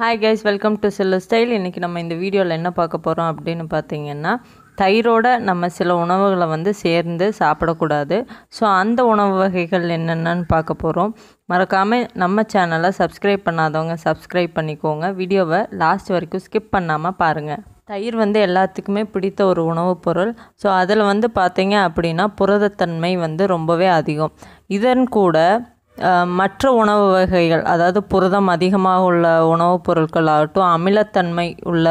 hi guys welcome to Chellu style இன்றைக்கி நம்ம இந்த வீடியோவில் என்ன பார்க்க போகிறோம் அப்படின்னு பார்த்தீங்கன்னா தயிரோட நம்ம சில உணவுகளை வந்து சேர்ந்து சாப்பிடக்கூடாது ஸோ அந்த உணவு வகைகள் என்னென்னு பார்க்க போகிறோம் மறக்காமல் நம்ம சேனலை சப்ஸ்கிரைப் பண்ணாதவங்க சப்ஸ்கிரைப் பண்ணிக்கோங்க வீடியோவை லாஸ்ட் வரைக்கும் ஸ்கிப் பண்ணாமல் பாருங்கள் தயிர் வந்து எல்லாத்துக்குமே பிடித்த ஒரு உணவுப் பொருள் ஸோ அதில் வந்து பார்த்தீங்க அப்படின்னா புரதத்தன்மை வந்து ரொம்பவே அதிகம் இதன் கூட மற்ற உணவு வகைகள் அதாவது புரதம் அதிகமாக உள்ள உணவுப் பொருட்கள் ஆகட்டும் அமிலத்தன்மை உள்ள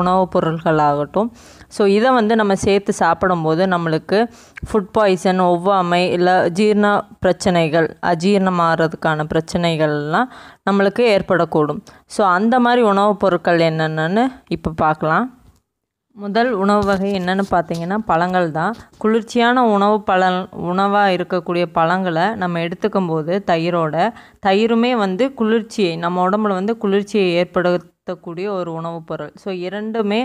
உணவுப் பொருட்கள் ஆகட்டும் ஸோ இதை வந்து நம்ம சேர்த்து சாப்பிடும்போது நம்மளுக்கு ஃபுட் பாய்சன் ஒவ்வாமை இல்லை ஜீரண பிரச்சனைகள் அஜீரணமாகிறதுக்கான பிரச்சனைகள்லாம் நம்மளுக்கு ஏற்படக்கூடும் ஸோ அந்த மாதிரி உணவுப் பொருட்கள் என்னென்னு இப்போ பார்க்கலாம் முதல் உணவு வகை என்னென்னு பார்த்தீங்கன்னா பழங்கள் தான் குளிர்ச்சியான உணவு பழ உணவாக இருக்கக்கூடிய பழங்களை நம்ம எடுத்துக்கும் போது தயிரோட தயிருமே வந்து குளிர்ச்சியை நம்ம உடம்புல வந்து குளிர்ச்சியை ஏற்படுத்தக்கூடிய ஒரு உணவுப் பொருள் ஸோ இரண்டுமே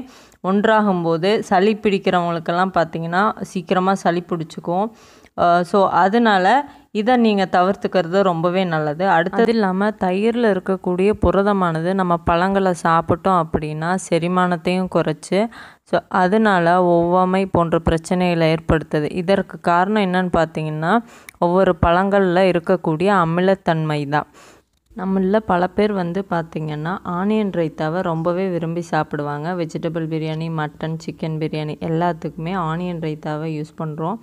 ஒன்றாகும்போது சளி பிடிக்கிறவங்களுக்கெல்லாம் பார்த்திங்கன்னா சீக்கிரமாக சளி பிடிச்சிக்கும் ஸோ அதனால் இதை நீங்கள் தவிர்த்துக்கிறது ரொம்பவே நல்லது அடுத்தது இல்லாமல் தயிரில் இருக்கக்கூடிய புரதமானது நம்ம பழங்களை சாப்பிட்டோம் அப்படின்னா செரிமானத்தையும் குறைச்சி ஸோ அதனால் ஒவ்வாமை போன்ற பிரச்சனைகளை ஏற்படுத்துது இதற்கு காரணம் என்னன்னு பார்த்தீங்கன்னா ஒவ்வொரு பழங்களில் இருக்கக்கூடிய அமிலத்தன்மை தான் நம்மள பல பேர் வந்து பார்த்திங்கன்னா ஆனியன் ரைத்தாவை ரொம்பவே விரும்பி சாப்பிடுவாங்க vegetable biryani mutton chicken biryani எல்லாத்துக்குமே ஆனியன் ரைத்தாவை யூஸ் பண்ணுறோம்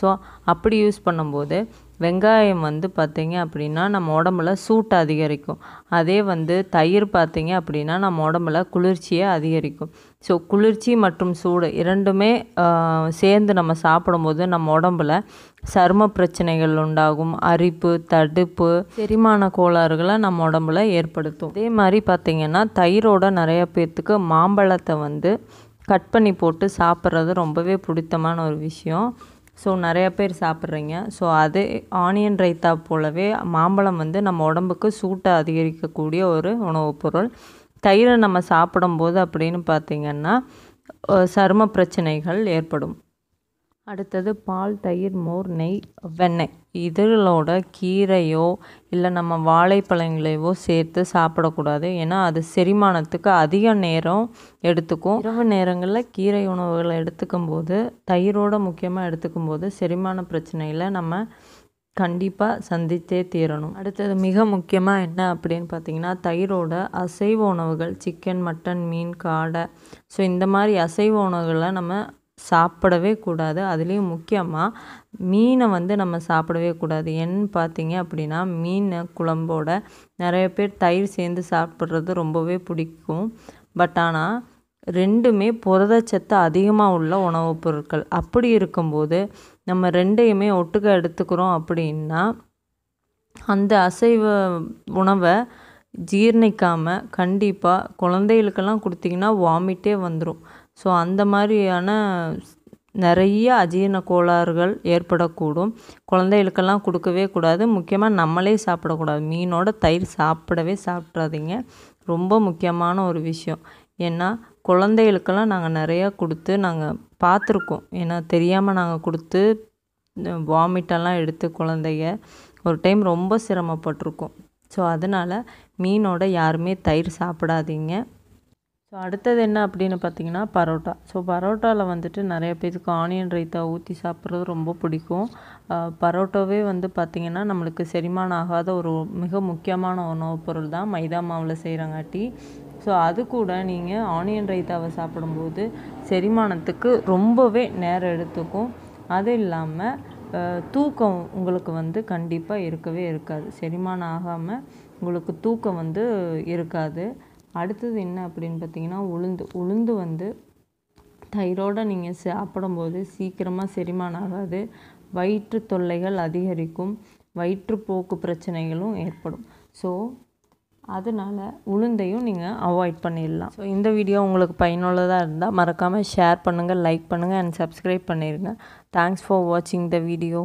ஸோ அப்படி யூஸ் பண்ணும்போது வெங்காயம் வந்து பார்த்திங்க அப்படின்னா நம்ம உடம்புல சூட்டை அதிகரிக்கும் அதே வந்து தயிர் பார்த்திங்க அப்படின்னா நம்ம உடம்புல குளிர்ச்சியை அதிகரிக்கும் ஸோ குளிர்ச்சி மற்றும் சூடு இரண்டுமே சேர்ந்து நம்ம சாப்பிடும்போது நம்ம உடம்புல சரும பிரச்சனைகள் உண்டாகும் அரிப்பு தடுப்பு செரிமான கோளாறுகளை நம்ம உடம்புல ஏற்படுத்தும் அதே மாதிரி பார்த்திங்கன்னா தயிரோட நிறைய பேர்த்துக்கு மாம்பழத்தை வந்து கட் பண்ணி போட்டு சாப்பிட்றது ரொம்பவே பிடித்தமான ஒரு விஷயம் ஸோ நிறையா பேர் சாப்பிட்றீங்க ஸோ அதே ஆனியன் ரைத்தா போலவே மாம்பழம் வந்து நம்ம உடம்புக்கு சூட்டை அதிகரிக்கக்கூடிய ஒரு உணவுப் பொருள் தயிரை நம்ம சாப்பிடும்போது அப்படின்னு பார்த்திங்கன்னா சரும பிரச்சனைகள் ஏற்படும் அடுத்தது பால் தயிர் மோர் நெய் வெண்ணெய் இதுகளோட கீரையோ இல்லை நம்ம வாழைப்பழங்களையோ சேர்த்து சாப்பிடக்கூடாது ஏன்னா அது செரிமானத்துக்கு அதிக நேரம் எடுத்துக்கும் இரவு நேரங்களில் கீரை உணவுகளை எடுத்துக்கும் போது தயிரோட முக்கியமாக எடுத்துக்கும் போது செரிமான பிரச்சனையில் நம்ம கண்டிப்பாக சந்தித்தே தீரணும் அடுத்தது மிக முக்கியமாக என்ன அப்படின்னு பார்த்தீங்கன்னா தயிரோட அசைவ உணவுகள் சிக்கன் மட்டன் மீன் காடை ஸோ இந்த மாதிரி அசைவ உணவுகளை நம்ம சாப்பிடவே கூடாது அதுலேயும் முக்கியமாக மீனை வந்து நம்ம சாப்பிடவே கூடாது ஏன்னு பார்த்தீங்க அப்படின்னா மீன் குழம்போட நிறைய பேர் தயிர் சேர்ந்து சாப்பிட்றது ரொம்பவே பிடிக்கும் பட் ஆனால் ரெண்டுமே புரதச்சத்து அதிகமாக உள்ள உணவுப் பொருட்கள் அப்படி இருக்கும்போது நம்ம ரெண்டையுமே ஒட்டுக்க எடுத்துக்கிறோம் அப்படின்னா அந்த அசைவ உணவை ஜீர்ணிக்காமல் கண்டிப்பாக குழந்தைகளுக்கெல்லாம் கொடுத்திங்கன்னா வாமிட்டே வந்துடும் ஸோ அந்த மாதிரியான நிறைய அஜீர்ண கோளாறுகள் ஏற்படக்கூடும் குழந்தைகளுக்கெல்லாம் கொடுக்கவே கூடாது முக்கியமாக நம்மளே சாப்பிடக்கூடாது மீனோட தயிர் சாப்பிடவே சாப்பிட்றாதீங்க ரொம்ப முக்கியமான ஒரு விஷயம் ஏன்னா குழந்தைகளுக்கெல்லாம் நாங்கள் நிறையா கொடுத்து நாங்கள் பார்த்துருக்கோம் ஏன்னா தெரியாமல் நாங்கள் கொடுத்து வாமிட்டெல்லாம் எடுத்து குழந்தைய ஒரு டைம் ரொம்ப சிரமப்பட்டிருக்கோம் ஸோ அதனால் மீனோட யாருமே தயிர் சாப்பிடாதீங்க ஸோ அடுத்தது என்ன அப்படின்னு பார்த்தீங்கன்னா பரோட்டா ஸோ பரோட்டாவில் வந்துட்டு நிறைய பேருக்கு ஆனியன் ரைத்தா ஊற்றி சாப்பிட்றது ரொம்ப பிடிக்கும் பரோட்டாவே வந்து பார்த்திங்கன்னா நம்மளுக்கு செரிமானம் ஆகாத ஒரு மிக முக்கியமான உணவுப் பொருள் தான் மைதா மாவில் செய்கிறங்காட்டி ஸோ அது கூட நீங்கள் ஆனியன் ரைத்தாவை சாப்பிடும்போது செரிமானத்துக்கு ரொம்பவே நேரம் எடுத்துக்கும் அது இல்லாமல் தூக்கம் உங்களுக்கு வந்து கண்டிப்பாக இருக்கவே இருக்காது செரிமானம் ஆகாமல் உங்களுக்கு தூக்கம் வந்து இருக்காது அடுத்தது என்ன அப்படின்னு பார்த்தீங்கன்னா உளுந்து உளுந்து வந்து தயிரோடு நீங்கள் சாப்பிடும்போது சீக்கிரமாக செரிமானம் ஆகாது வயிற்று தொல்லைகள் அதிகரிக்கும் வயிற்றுப்போக்கு பிரச்சனைகளும் ஏற்படும் ஸோ அதனால் உளுந்தையும் நீங்கள் அவாய்ட் பண்ணிடலாம் ஸோ இந்த வீடியோ உங்களுக்கு பயனுள்ளதாக இருந்தால் மறக்காமல் ஷேர் பண்ணுங்கள் லைக் பண்ணுங்கள் அண்ட் சப்ஸ்கிரைப் பண்ணிடுங்க தேங்க்ஸ் ஃபார் வாட்சிங் த வீடியோ